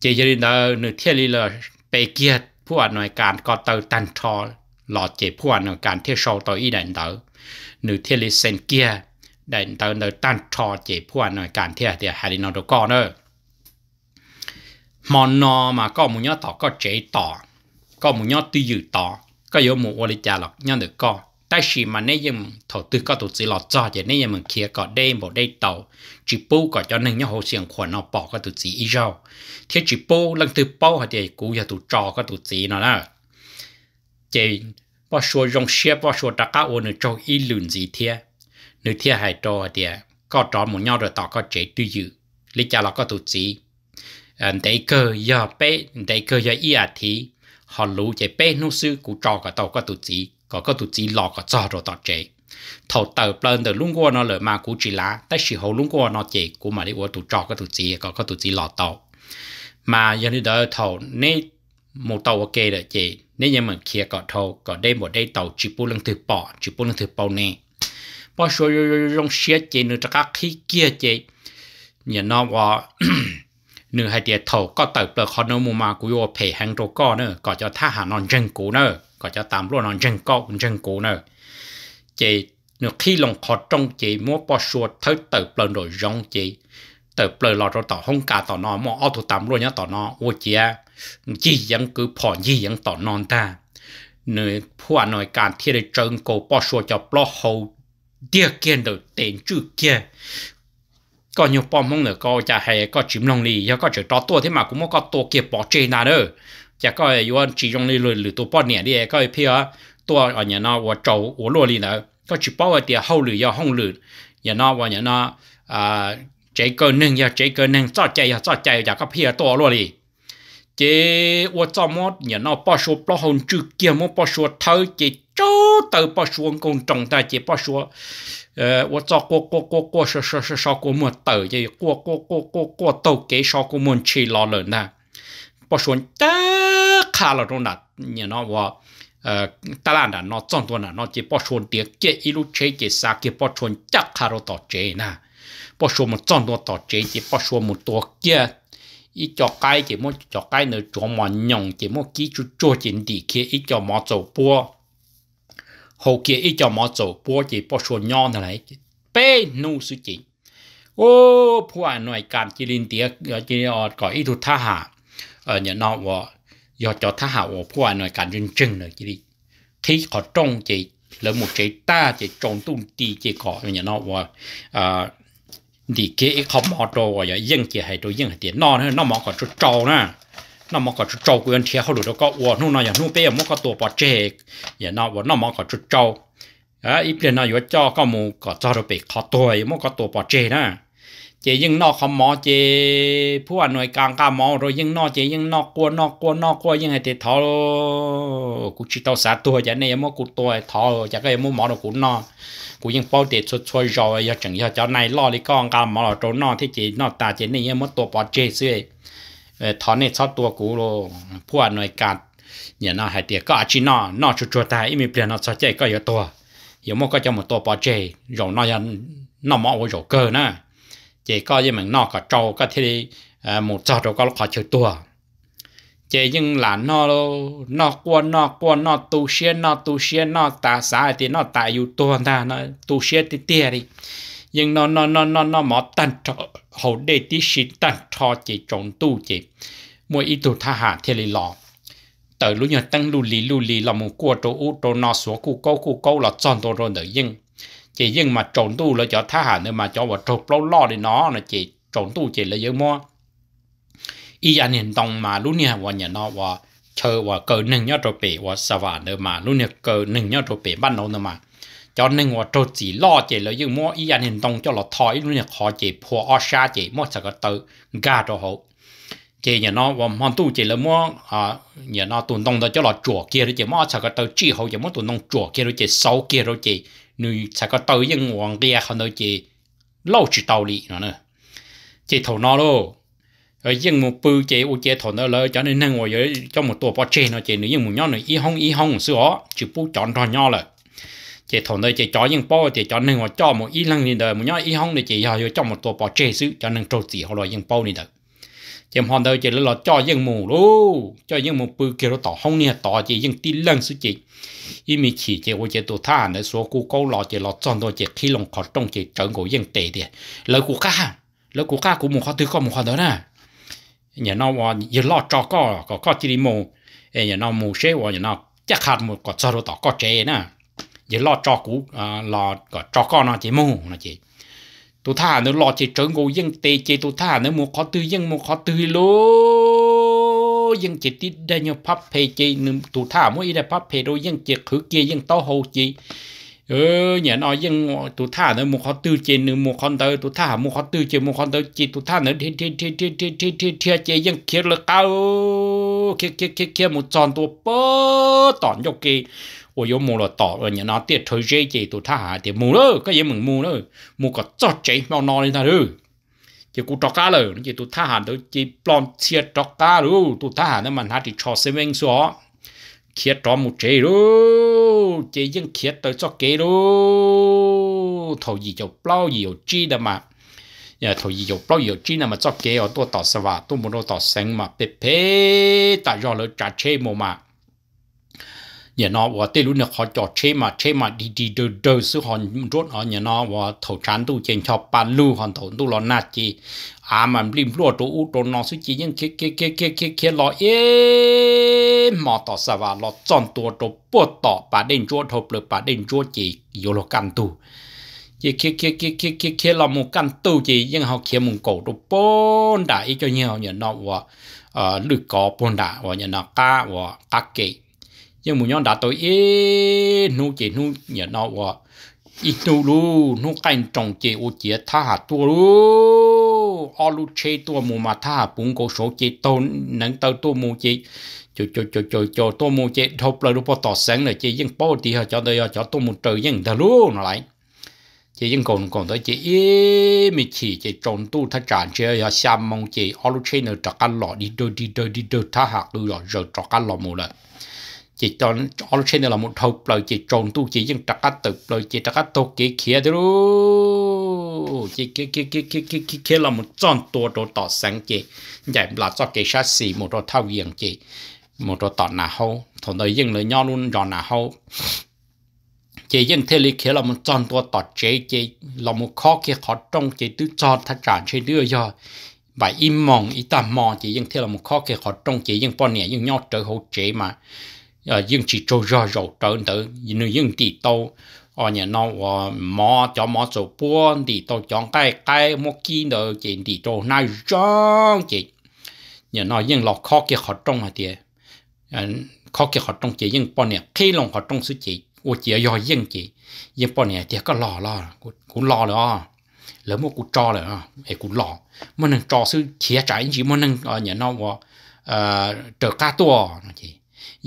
A: chỉ giờ là nửa thiên lý là bề kia, phụ anh nói cản có tàu tan thò, lọt chỉ phụ anh nói cản theo sau tới ý định tới, nửa thiên lý sen kia, định tới nửa tan thò chỉ phụ anh nói cản theo thì hai đi nó đâu có nữa mà nó mà có một nhóm tỏ có chế tỏ có một nhóm tư dự tỏ có yếu một ô lý trả lọc nhóm được có tại vì mà nếu như thổ tư có tổ chức lọt cho thì nếu như mình kia có đây một đây tàu chỉ bố có cho nên nhau hồ xiềng khuẩn nó bỏ có tổ chức ý rau thế chỉ bố lần thứ bố họ thì cũng có tổ trò có tổ chức nó là chế. bao số rong xe bao số đặc cá ô nữa cho ý lùn gì thế nữa thế hay trò thì có trò một nhau rồi tỏ có chế tư dự lý trả lọc có tổ chức Ờ, để cơ giờ bé để cơ giờ ý à thì họ lũ chế bé nô sư cụ trò cả tàu có tụt chỉ có có tụt chỉ lò có cho rồi tọt chế thầu tờ plơn tờ lung nó lỡ mà cụ chỉ lá tới sự hậu lung nó chế cụ mà đi qua tụt trò có tụt chỉ có có tụt chỉ lò tàu mà giờ đi đỡ thầu nên ok rồi chế nên nhà mình kia có thầu có đây một đây tàu chỉ bu lưng bỏ chỉ bu lưng bao nè bao số rong xiết chế nữa cho các kia chế nhà nó vào nửa hai tiệt thầu có tập bờ khó nấu mua mà cú vô phê hàng rô co nữa có cho tha hà non rừng cũ nữa có cho tạm luôn non rừng co rừng cũ nữa chị nửa khi lòng khó trong chị mua bò xua thớ tập bờ rồi rong chị tập bờ lọt rồi tỏ không cả tỏ nó mua ô thủ tạm luôn nhá tỏ nó ô chị à chỉ cứ phò gì vẫn tỏ non ta nửa phua nội cản thiên để trơn cổ bò xua cho bò hầu địa kiên được tiền chữ kia có nhiều bom nữa có chả hay có chìm lòng lì giờ có chữ to tua thế mà cũng có to kia bỏ trên nào đó chả chỉ trong lì lười lười tôi bỏ nhẹ có phía tua ở nhà nó trâu và lúa nữa có chỉ bỏ ở tiền hậu lười giờ hông lười nhà nó và nhà nó à chạy cơ nâng giờ chạy cơ nâng cho có phía to lúa lì chế và cho mót nhà nó bỏ số bỏ hồn chữ kia mót bỏ số thâu chỗ tờ bao xuống công trọng ta chỉ bao xuống ờ tôi cho cô cô cô cô sơ sơ sơ sơ cô muốn tờ gì cô cô cô cô cô tàu kế chỉ lo lớn bao xuống ta khá là trong đặt như nó ờ ta là đã nó trong tuần là nó chỉ bao xuống tiếng kia ilu chế chỉ sa kia bao xuống chắc khá là tọt chế bao xuống một trong tuần tọt chỉ bao xuống một tuần kia ý cho cái chỉ cho cái nữa chỗ mà nhồng chỉ muốn kỹ chỗ chính đi kia ý cho mà chỗ bùa hồ kia ít cho mỏ chỗ bố chỉ bố số nhỏ thế này bê nu sự chỉ ô phụ anh nói การจีลินเตียจีออดก่ออีทุท่าหาเออเนี่ยนอกว่าย่อจอท่าหาว่าผู้อันหน่วยการจึงจึงเลยจีที่ขอจงจีแล้วหมดใจต้าจีจงตุ้งตีจีก่อเนี่ยนอกว่าอ่าดีเกอเขาหมอโตว่าอย่ายิ่งจีให้ตัวยิ่งให้เตียนนอนให้นอกหมอก่อนจะโจนะ nó mà có chút trâu quyền thiệt hậu được có uổng nó nó giờ nó bây giờ mất có tổ bỏ chế giờ nó uổng nó mà trâu à ít tiền nó vừa cho có mù có cho được bị khó tuổi mất có tổ bỏ chế nè chỉ nhưng nó không mò chỉ ผู้อ่านหน่วยกลางกามอ rồi nhưng nó chỉ nhưng nó cua nó cua nó cua nhưng hay thì thọ cụ chỉ tao xả tua chả này mà cụ tua thọ chả cái muốn mò được cụ nó cụ nhưng bao tiền xuất xuất rồi giờ chẳng giờ cho này lo đi con cam mò rồi trốn nó thì chỉ nó ta chỉ này mà tua bỏ chê xưa ทอนเนี่ยชอบตัวกูโลพวกหน่วยการเนี่ยน่าหายเตียก็อาชีนอนอชัวๆตายอีมีเปลี่ยนนอสเจก็เยอะตัวเยอะมากก็จะหมดตัวปอเจยองนอยันนอมอโอโยเกอร์นะเจก็ยังเหมือนนอกกับโจก็ที่หมดจอดก็ขอเชื่อตัวเจยังหลานนอโลนอกวนนอกวนนอตูเชียนนอตูเชียนนอตาสายตีนอตาอยู่ตัวตานอตูเชียนตีเตี้ยดิยังนอนนอนนอนนอนหมอตันจอ hậu đề tí sĩ tăng cho chỉ trộn tu chỉ mua ít tu tha hạ thế lý lọ tới lúc nhờ tăng lù lì lù lì là một cua trâu ú trâu nọ xuống cu câu cu câu là tròn đồ rồi nữa nhưng chỉ nhưng mà trộn tu là cho tha hạ nữa mà cho vào trộn lọ lọ đi nó là chỉ trộn tu chỉ là dễ mua ý anh hiện tông mà lúc nha và nhà nó và chờ và cờ nâng nhau trộn bể và sao vào nữa mà lúc nha cờ nâng nhau trộn bể bắt nấu nữa mà cho nên ngồi trâu chỉ lo chỉ là những mối ý anh đồng cho là thay luôn những họ chỉ phù ở xa chỉ mỗi sợ cái tự gà cho hậu chỉ nhà nó và mang tu chỉ là mối à nhà nó tuần đồng đó cho là chùa kia rồi chỉ mỗi sợ cái tự chỉ hậu chỉ mỗi tuần đông chùa kia rồi chỉ sau kia rồi chỉ nuôi sợ cái tự những hoàng kia không đâu chỉ lâu chỉ tàu đi nữa chỉ thầu nó luôn ở dân một bự chế u chế thổ nó lỡ cho nên năng ngồi cho một tổ bao chê nó chế nữa nhưng một nhóm này y hong y hong sửa chỉ bù chọn thọ nhau rồi chỉ thằng đây chỉ cho những bao chỉ cho nên họ cho một ít lăng đi đời một nhá ít hông để chỉ họ cho một tổ bò chê sứ cho những trâu chỉ họ loại những bao đi đời chỉ hòn đời chỉ là cho những mù lú cho những mù bự kia nó tỏ hông nè tỏ chỉ những tí lăng sứ chỉ ý mình chỉ chỉ của chỉ tổ tha để số cụ câu lọ chỉ lọ tròn thôi chỉ khi lòng khó trong chỉ trở ngủ những tệ đi lời của ca lời của ca của mù khó thứ có mù khó đó nè nhà nó mà giờ lo cho có có có chỉ đi mù nhà nó mù xế nhà nó chắc hạt một có cho nó tỏ có trẻ nè chỉ lo cho cũ à, lo có cho con nó chỉ mua nó chỉ tôi tha nó lo chỉ trở gỗ dân tê chỉ tôi tha nó mua khó tư dân mua khó tư lô dân chỉ tít đây nhau pháp phê chỉ tôi tha mua ít đây pháp phê đâu dân chỉ khử kia dân to hồ chỉ ờ nhà dân tôi thà nó mua khó tư chỉ nó mua khó tư tôi thà mua khó tư chỉ mua khó tư chỉ tôi thà nó thiên thiên thiên thiên thiên thiên thiên thiên chỉ dân kia là cao kia kia kia kia một tròn tôi bơ tỏn cho kia 我有 mua 了到了，然后点头这些都他还得 mua 了，个也没 mua 了，mua 个早这毛拿来他了，结果找家了，结果他还都结帮切找家了，都他还那么他的超市门说，切找木这了，这应切到做给了，头一就包一有记的嘛。nhà thầu gì dục bao giờ chi là mà cho kế ở tôi tỏ sva tôi muốn tôi tỏ sinh mà bê bê tại do lỡ trả chế mồ mà nhà nó và tê lúc nào họ cho chế mà chế mà đi đi đờ đờ xứ họ rốt họ nhà nó và thầu chán tu trên cho ban lưu họ thầu tu lo na chi à mà lim lúa tu u tu nó xứ chỉ những cái cái cái cái cái cái lo ê mà tỏ sa lo chọn tu tu bộ tỏ bà đến chúa thầu lực bà đến chúa chỉ yêu căn tu chỉ kia kia kia kia kia kia là một căn tu chỉ nhưng họ kia một cổ tu bốn đại cho nhau nhà nó và ờ, lựa có bốn đại và nhà nó cá và cá kỳ nhưng muốn nhau đã tới ế nu chỉ nu nhớ nó quá, ít nu lu nu canh trồng chỉ ô chỉ tha hạt tua lu ô lu chê tua mù mà tha hạt bún cổ số chỉ tôn nâng tao tua mù chỉ cho cho cho cho cho tua mù chỉ thộp lại lúc bỏ tỏ sáng là chỉ dân bao thì họ cho đây cho tua mù trời dân thà lu nó lại chị vẫn còn còn tới chị ế, mi chỉ chị trộn tu thắt tràn chị ya xăm mong chị ở lúc trên nó trắc ăn lọ đi đôi đi đôi đi đôi tha hạt đôi rồi rồi trắc ăn lọ một lần chỉ cho cho trên là một hộp rồi chỉ tròn tu chỉ dân trắc át tự rồi chỉ trắc át tu chỉ kia đó luôn chỉ kia kia kia kia kia kia kia là một tròn tua đồ tỏ sáng chỉ vậy là cho cái sát xì một đồ thao diện chỉ một đồ tỏ nà hậu thằng đời dân lời nhau luôn rồi nà hậu chỉ dân thế lý kia là một tròn tua tỏ chế chỉ là một khó kia khó trong chỉ tứ tròn thắt trả trên đưa rồi và im mòn ít tạm mò chỉ dân thế là một khó kia khó trong chỉ dân bọn nhẹ dân nhau trở hậu chế mà Ờ, dân chỉ cho ra rồi trở tử nhưng dân thì tàu ở ờ, nhà nó và ờ, cho mò số buôn thì tàu chọn cái cái một kia đó chỉ thì nay rõ chỉ nhà nó dân lọc khó kia họ trong là tiền khó kia họ trong chỉ dân bọn khi lòng họ trong sự chỉ của chỉ do dân chỉ dân bọn này thì có lò lò cũng lò nữa lỡ một cụ trò là ấy cụ lò mà nâng trò sư chia trái chỉ mà nâng nhà nó và trở cá tua chỉ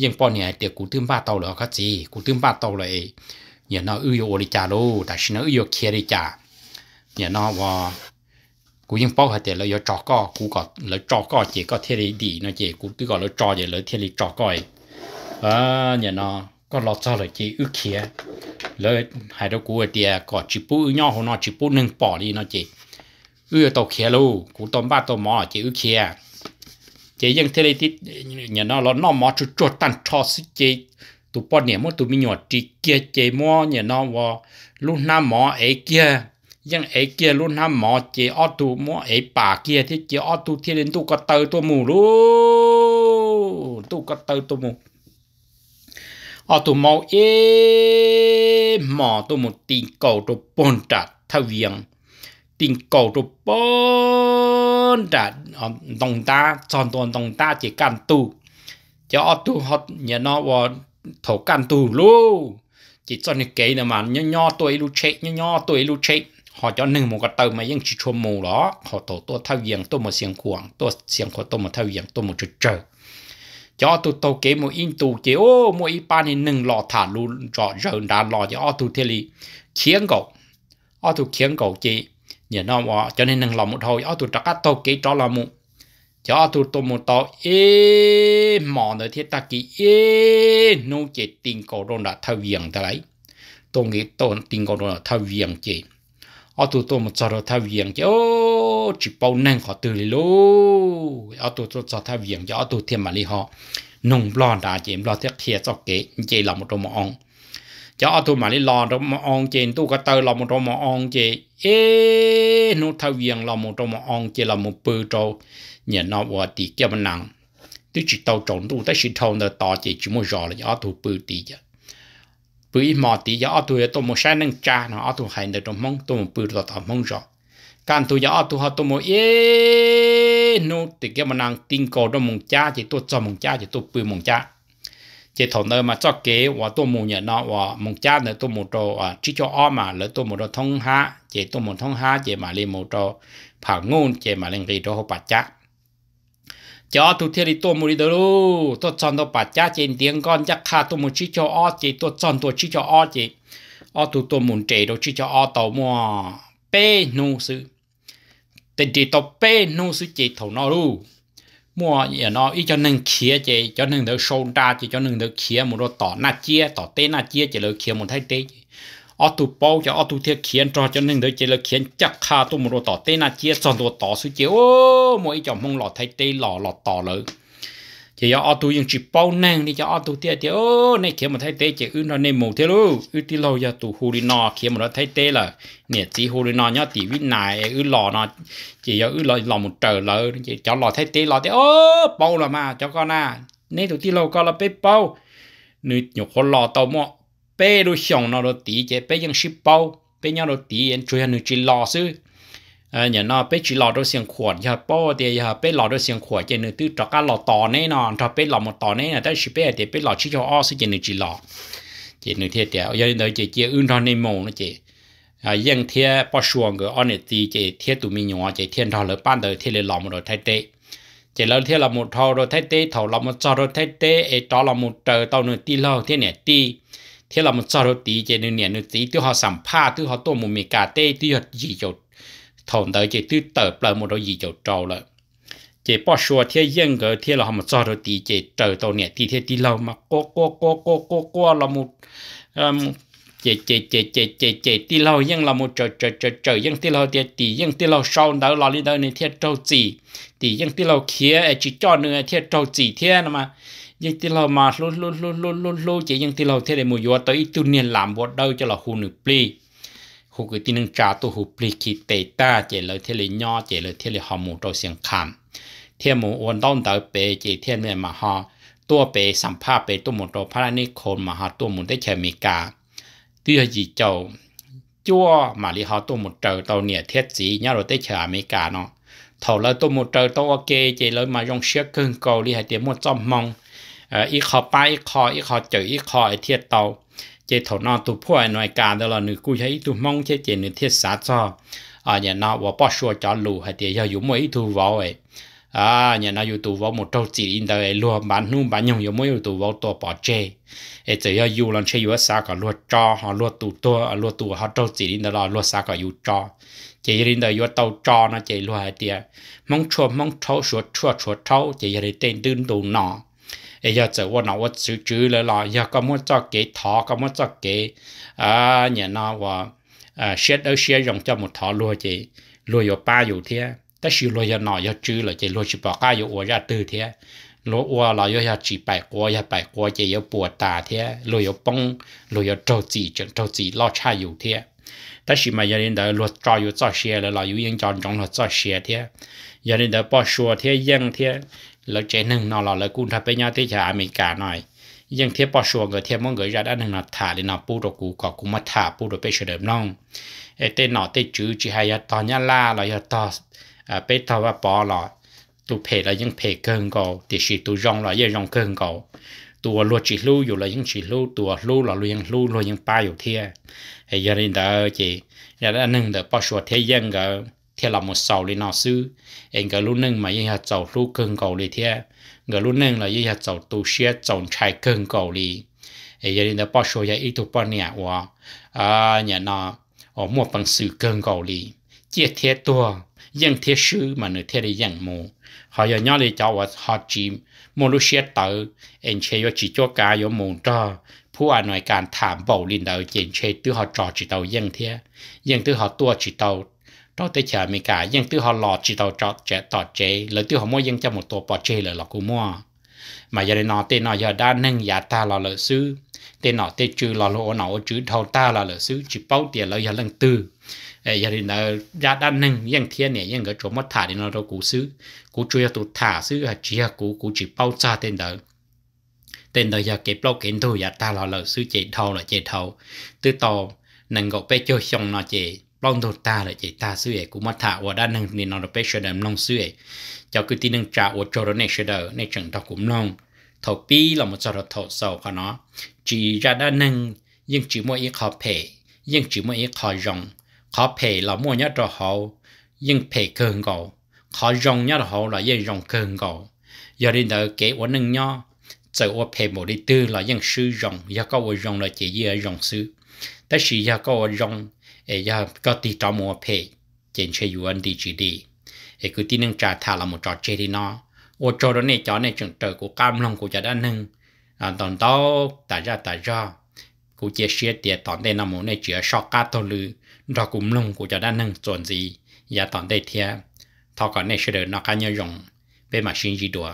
A: ยังปอเนี่ยเดี๋ยวกูตื้มบ้าเตาเหรอครับจีกูตื้มบ้าเตาเลยเนี่ยน้ออื้อโยโอริจาโลแต่ฉันน้ออื้อโยเคียริจาเนี่ยน้อว่ากูยังป้อหัดเดี๋ยวเราจอก็กูก็เราจอก็เจก็เทริดีนะเจกูตื้อก็เราจอเดี๋ยวเราเทริจอก็เออเนี่ยน้อก็รอจอเลยจีอื้อเคียแล้วหายเรากูเดี๋ยวก็จิปูอื้อย่อหัวน้อจิปูหนึ่งปอดีนะเจอื้อโตเคียลูกูต้มบ้าต้มหม้อเจอื้อเคีย chế dân thế này thì nhà nó nó nó mà chú chú tan cho sự chế tụ bọn nhà mua tụ mình nhỏ chỉ kia chế mua nhà nó vào lúc nào mò ấy kia dân ấy kia lúc nào mò chế ở tụ mua ấy bà kia thì chế ở tụ thì đến tụ có tờ tụ mù luôn tụ có tờ tụ mù ở tụ mò ấy mò tụ một tiền cầu tụ bồn trả thâu viếng tình cầu rồi bốn đã đồng ta chọn tuần đồng ta chỉ can tu cho tu họ nhớ nó vào thổ can tu luôn chỉ cho những cái mà nhỏ nhỏ tuổi lu chế nhỏ nhỏ tuổi lu chế họ cho nên một cái tàu mà vẫn chỉ chua mù đó họ tổ tôi thao diện tôi một xiềng cuồng tôi xiềng của tôi một thao diện tôi một chút chờ cho tôi tổ kế một in tù chế ô một ít ba này nâng lọ thả luôn cho giờ đã lọ cho tôi thế li khiến cậu tôi khiến cậu chị nhờ nó mà cho nên nâng lòng một thôi ở tụi trắc cắt tàu kỹ cho là mu cho tụi tôi một tàu ế mò nữa thiết ta kỹ ế nô chế tiền cổ đồn đã thâu viền ta lấy tôi nghĩ tôi tiền cổ đồn đã thâu viền chế ở tụi tôi một trò thâu viền chế ô chỉ bao năng khó từ lô ở tụi tôi trò thâu viền cho ở tụi thêm mà đi họ nông lo đã chế lo thiết thiết cho kế chế là một đồ một ông cho tôi mà đi lò trong mà on chè tôi có tơ lò một trong mà on chè ê nó thao viền lò một trong mà on chè là một bự trâu nhà nó vừa thì kia bên nặng tôi chỉ tàu trộn tôi tới sự thâu nợ tò chè chỉ một giò là cho tôi bự tí chứ bự mò tí cho tôi tôi một sai nâng cha nó tôi hay được trong mong tôi một bự là tao mong giò càng tôi cho tôi học tôi một ê nó thì kia bên nặng tin cầu trong mong cha chỉ tôi cho mong cha chỉ tôi bự mong cha chế thổ nơi mà cho kế và tôi muốn nhận nó và muốn cha nữa tôi muốn cho à chỉ cho o mà lỡ tôi muốn cho thông ha chế tôi muốn thông ha chế mà lên muốn cho phản ngôn chế mà lên cái cho họ bạch chắc cho tôi thấy đi tu muốn đi đâu luôn tôi chọn tôi bạch chắc trên tiếng con chắc ha tôi muốn chỉ cho o chế tôi chọn tôi chỉ cho o chế o tu tôi muốn chế đâu chỉ cho o tàu mua bê nô sư tình chỉ tàu bê nô sự chế thống nó luôn mua giờ nó ít cho nên kia chị cho nên được sâu ra chị cho nên được kia một đôi tỏ na chia tỏ tên na chia chị được kia một thay tê ở tụ bao cho ở tụ thiệt khiến cho cho nên được chị được khiến chắc khá tụ một đôi tỏ tên na chia xong đôi tỏ suy chiếu ô mỗi cho mong lọ thay tê lọ lọ tỏ lớn chỉ cho auto dùng chỉ bao năng đi cho auto tô tiệt tiệt ô này kiếm một thấy tê chỉ ư nó nên mù thế luôn ư thì lâu giờ tụ hù đi nọ kiếm một nó thấy tê là nè chỉ hù đi nọ nhá tí vít này ư lò nọ chỉ cho ư lò lò một trời lợ chỉ cho lò thấy tê lò thì ô bao là mà cho con à này tụ tí lâu con là bê bao nữ nhục con lò tàu mọ bê đôi sòng nó đôi tí chỉ bê ยัง ship bao bê nhau đôi tí em chơi nữ chỉ lò sư à ờ, nhà bé chỉ lò đôi xiềng khỏe giờ bố thì giờ bé lò đôi xiềng khỏe chỉ nữ tư trọ cá lò tò nấy nọ trọ bé lò một tò nấy là tới chỉ bé thì bé lò chỉ cho o sẽ chỉ nữ chỉ lò chỉ nữ thiệt giờ đời chỉ chỉ ưng thon nên mồ nó chỉ à ờ, dân thiệt bao xuồng người anh thì chỉ thiệt tụi mình nhỏ chỉ thiên thọ lỡ ban đời thiệt lò một đôi thay tê chỉ lỡ thiệt là một đôi thay tê thầu lò một đôi thay tê ấy đó một trời tao nữ ti lò thiệt nè ti thiệt là một đôi ti chỉ nữ nè nữ tí tiêu họ sắm pha tiêu họ tổ một mì cà tê tiêu gì cho thằng đời chỉ tư tờ bờ một đôi gì cho trâu lại chỉ bỏ xua thế yên gờ thế là họ cho rồi tí chỉ trời tàu nè tí thế tí lâu mà co co co co co co là một chỉ um, chỉ chỉ chỉ chỉ chỉ tí lâu yên là một trời trời trời trời yên tí lâu thì tí yên tí lâu sau đó là đi đâu này thế trâu gì tí yên tí lâu kia chỉ cho nữa thế trâu gì thế mà yên tí lâu mà lú lú lú lú lú lú chỉ yên tí lâu thế để mua vô tới tu niên làm bộ đâu cho là khu nửa pli khu cái tin trả tu hụ pli khi tệ ta chỉ lời thế lời nho chế lời thế lời họ mù trâu xiềng khảm thiên mù ôn đông tới bề chỉ thiên mẹ mà họ tua bê sắm pha bê tu mù trâu pha ni khôn mà họ tu mù tới chơi mì cả tuy gì châu chúa mà li họ tu mù trâu tàu nè thiết gì nhau rồi tới chơi mì cả nó thầu lời tu mù trâu tàu ok chế lời mà dùng xếp cưng cầu li hai tiếng một trăm mong ít ờ, khó bay ít khó ít khó chửi ít khó thiết tàu chế thổ nó tụ phua nói cả đó là nữ cú thấy tụ mong chế chế nữ thiết xã cho à nhà nó và bỏ xua cho lù hay thì giờ dùng mấy thu vào ấy à nhà nó dùng một trâu chỉ in đời lùa bán nu bán nhung dùng mấy tụ tổ bỏ chê ấy chỉ giờ dùng lần chơi dùng cả lùa cho họ lùa tụ tua à, lùa tụ trâu chỉ in đời là lùa cả dùng cho chỉ in đời dùng tàu cho nó chỉ lùa hay thì à. mong chua mong thâu chua chua chua thâu chỉ giờ để tên đun đủ nọ ấy giờ giờ vua nó vua chữ chữ là giờ có muốn cho cái thọ có muốn cho cái à nhà nó và à xét ở xét dùng cho một thọ luôn chị luôn có ba dù thế tất sự luôn giờ nó giờ chữ là chị luôn chỉ bỏ cái dù ra từ thế lúa ua là yo ya chỉ bảy qua ya bài qua chỉ yo bùa tà thế lúa yo bông lúa yo trâu chỉ chân trâu chỉ lo cha yo thế ta chỉ mà gia đình đó lúa cho yo cho xe là lo yo yên chọn chọn là cho xe thế gia đình đó bỏ xuống thế yên thế lỡ chế nâng nó lọ lỡ cũng thà bây thì chả mình cả nói nhưng thế bỏ xuống người thế mọi người ra đã nâng nó thả lên nó bù đồ cũ có cũng mất thả bù đồ bây giờ được nông tên nó tên chữ chỉ hay to nhá la là ya to à bây to và bỏ tu phê là những phê cơn cầu thì chỉ tu rong là những rong cơn cầu tu lo chỉ lưu dù là chỉ lưu tu lưu là luyện lưu lo những ba dù thế hay giờ đến đó chỉ giờ đã nâng được bao số thế gian rồi thì là một sầu lên nào sư anh cái lúc nâng mà dây hạt sầu lúc cưng cầu lì thế cái lúc nâng là dây hạt sầu tu xe trồng trái cưng cầu lì ấy giờ đến bao số giờ ít tu bao nè wa à nhà nó ở mua bằng sự cưng cầu lì chia thế tua dân thế sư mà nửa thế đi dân mù họ giờ nhớ đi cháu và họ chỉ mua lúc xe tự anh chơi cho chỉ cho cả cho mù cho ผู้อ่านหน่วยการถามเบาลินเดาเจนเชตือหอจอจิตเตาเยี่ยงเทียเยี่ยงตือหอตัวจิตเตา đó tới chờ mình cả nhưng tư họ lọt chỉ tàu trót chạy tọt chế lời tư họ mua nhưng cho một tổ bỏ chế lời lọt cú mua mà giờ này nó tên nó giờ đã nâng giá ta là lợi sư tên nó tên chữ là lỗ nó chữ thâu ta là lợi sư chỉ bao tiền lợi giờ lần tư giờ đây nó giá nâng nhưng thiên này nhưng cái chỗ mất thả thì nó đâu cú sư cú chui tụ thả sư chỉ là cú chỉ bao xa tên đó tên đó giờ cái bao kiến thu ta là lợi sư chế thâu là chế thâu từ tàu nâng gọi bé chơi xong nó chế long đầu ta là chỉ ta suy cũng mất thả và năng nên nó được bê sơ đầm long suy tin năng trả và cho nó này sơ đờ này cũng long thầu là một trò đó thầu sầu ra đa năng nhưng chỉ mỗi ít khó phê nhưng chỉ mỗi ít khó rộng khó phê là mỗi nhất rồi họ nhưng phê cường cầu khó rộng nhất rồi họ là nhưng rộng cường cầu giờ đến đó kế của năng nhau giờ của một đi tư là nhưng sư rộng giờ có của là chỉ gì ở rộng tất sự giờ có của ấy giờ có tí trò mua phê trên chơi yuan đi chỉ đi ấy cứ tí nâng trà là một trò chơi đi ô trò đó này chó này chừng trời của cam lòng của chả đã nâng à toàn đó tại ra tại ra cụ chia sẻ tiền toàn đây nằm một này chữa sọ cá thôi lư rồi cũng lòng của chả đã nâng chuẩn gì giờ dạ, toàn đây thia thọ còn này sẽ được nó dùng bên mà xin gì đùa